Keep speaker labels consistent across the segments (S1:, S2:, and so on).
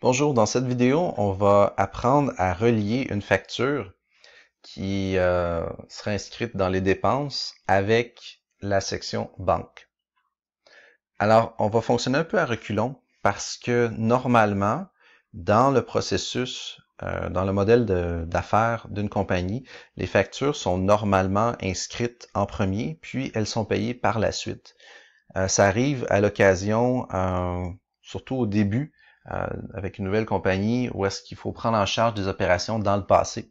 S1: Bonjour, dans cette vidéo, on va apprendre à relier une facture qui euh, sera inscrite dans les dépenses avec la section banque. Alors, on va fonctionner un peu à reculons parce que normalement, dans le processus, euh, dans le modèle d'affaires d'une compagnie, les factures sont normalement inscrites en premier, puis elles sont payées par la suite. Euh, ça arrive à l'occasion, surtout au début, euh, avec une nouvelle compagnie où est-ce qu'il faut prendre en charge des opérations dans le passé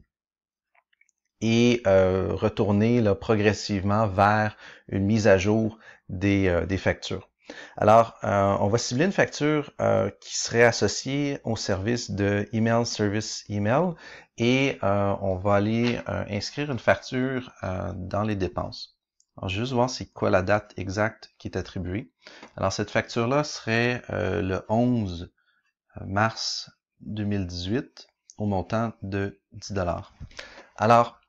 S1: et euh, retourner là, progressivement vers une mise à jour des, euh, factures. Alors, on va cibler une facture qui serait associée au service de Email Service Email et on va aller inscrire une facture dans les dépenses. Alors, juste voir c'est quoi la date exacte qui est attribuée. Alors, cette facture-là serait le 11 euh, mars 2018 au montant de 10 dollars. Alors,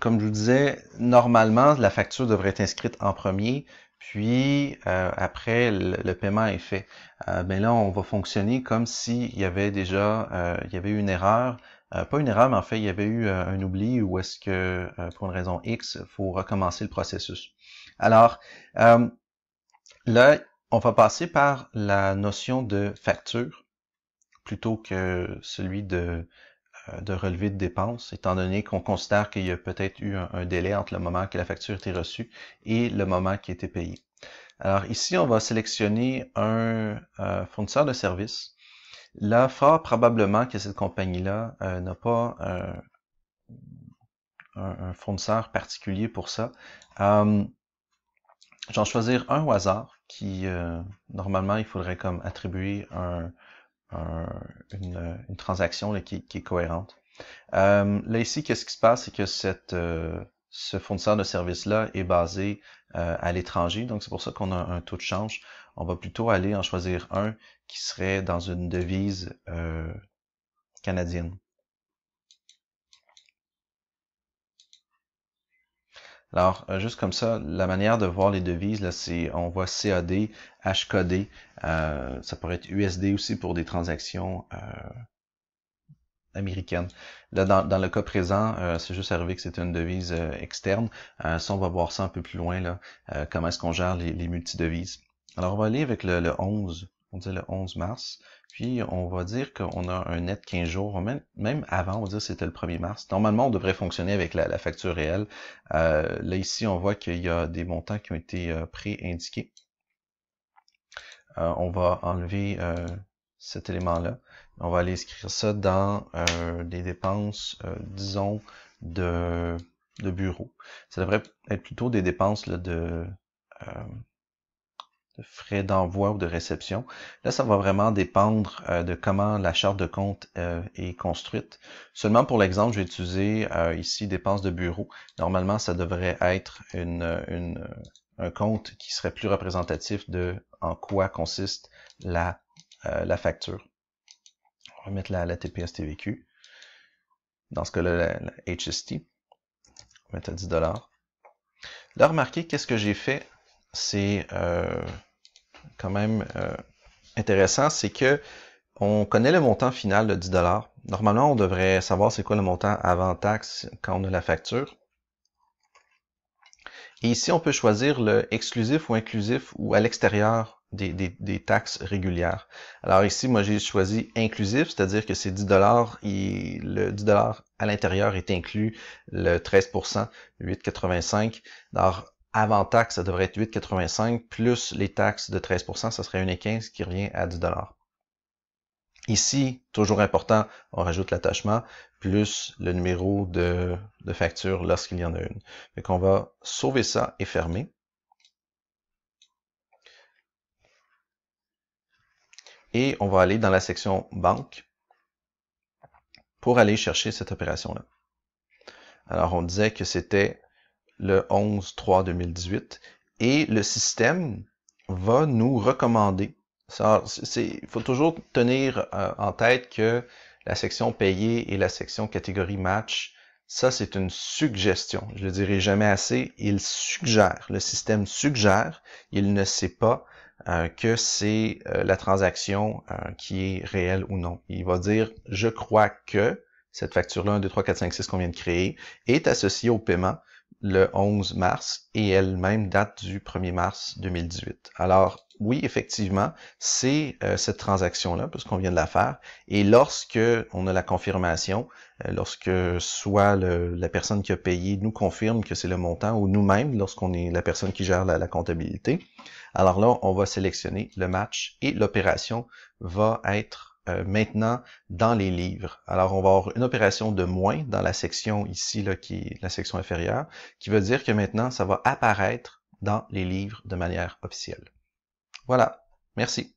S1: comme je vous disais, normalement, la facture devrait être inscrite en premier, puis euh, après, le, paiement est fait. Euh, mais ben là, on va fonctionner comme s'il y avait déjà euh, il y avait eu une erreur. pas une erreur, mais en fait, il y avait eu un oubli ou est-ce que, pour une raison X, faut recommencer le processus. Alors, là, on va passer par la notion de facture plutôt que celui de, euh, de relevé de dépenses, étant donné qu'on considère qu'il y a peut-être eu un, délai entre le moment que la facture était reçue et le moment qui était payé. Alors ici, on va sélectionner un euh, fournisseur de services. Là, fort probablement que cette compagnie-là euh, n'a pas un, un, fournisseur particulier pour ça. Hum, J'en choisir un au hasard qui, euh, normalement, il faudrait comme attribuer un, euh, une, transaction qui, est cohérente. Euh, là, ici, qu'est-ce qui se passe, c'est que cette, ce fournisseur de services-là est basé à l'étranger, donc c'est pour ça qu'on a un taux de change. On va plutôt aller en choisir un qui serait dans une devise canadienne. Alors, euh, juste comme ça, la manière de voir les devises, là, c'est on voit CAD, HKD, euh, ça pourrait être USD aussi pour des transactions euh, américaines. Là, dans, le cas présent, euh, c'est juste arrivé que c'est une devise externe. ça, on va voir ça un peu plus loin, là, comment est-ce qu'on gère les, les devises Alors, on va aller avec le, le 11 on dit le 11 mars, puis on va dire qu'on a un net 15 jours, même, avant, on va dire que c'était le 1er mars. Normalement, on devrait fonctionner avec la, facture réelle. Euh, là, ici, on voit qu'il y a des montants qui ont été euh, pré-indiqués. Euh, on va enlever cet élément-là. On va aller écrire ça dans des dépenses, disons, de, de bureau. Ça devrait être plutôt des dépenses de de frais d'envoi ou de réception. Là, ça va vraiment dépendre euh, de comment la charte de compte euh, est construite. Seulement pour l'exemple, j'ai utilisé euh, ici dépenses de bureau. Normalement, ça devrait être une, un compte qui serait plus représentatif de en quoi consiste la, euh, la facture. On va mettre la, la TPS TVQ. Dans ce cas-là, la, HST. On va mettre à 10 Là, remarquez, qu'est-ce que j'ai fait c'est euh, quand même euh, intéressant, c'est que on connaît le montant final de 10 Normalement, on devrait savoir c'est quoi le montant avant taxe quand on a la facture. Et ici, on peut choisir le exclusif ou inclusif ou à l'extérieur des, des, taxes régulières. Alors ici, moi, j'ai choisi inclusif, c'est-à-dire que c'est 10 et le 10 à l'intérieur est inclus le 13 8,85. Alors, avant taxe, ça devrait être 8,85 plus les taxes de 13 ça serait 1,15 qui revient à 10 Ici, toujours important, on rajoute l'attachement plus le numéro de, facture lorsqu'il y en a une. Donc on va sauver ça et fermer. Et on va aller dans la section banque pour aller chercher cette opération-là. Alors on disait que c'était le 11-3-2018 et le système va nous recommander. Il faut toujours tenir euh, en tête que la section payée et la section catégorie match, ça c'est une suggestion. Je le dirai jamais assez. Il suggère, le système suggère, il ne sait pas euh, que c'est euh, la transaction qui est réelle ou non. Il va dire je crois que cette facture-là, 1, 2, 3, 4, 5, 6 qu'on vient de créer, est associée au paiement le 11 mars et elle-même date du 1er mars 2018. Alors oui, effectivement, c'est euh, cette transaction-là, parce qu'on vient de la faire, et lorsque on a la confirmation, euh, lorsque soit la personne qui a payé nous confirme que c'est le montant, ou nous-mêmes, lorsqu'on est la personne qui gère la, la comptabilité, alors là, on va sélectionner le match et l'opération va être euh, maintenant dans les livres. Alors, on va avoir une opération de moins dans la section ici, là, qui est la section inférieure, qui veut dire que maintenant, ça va apparaître dans les livres de manière officielle. Voilà. Merci.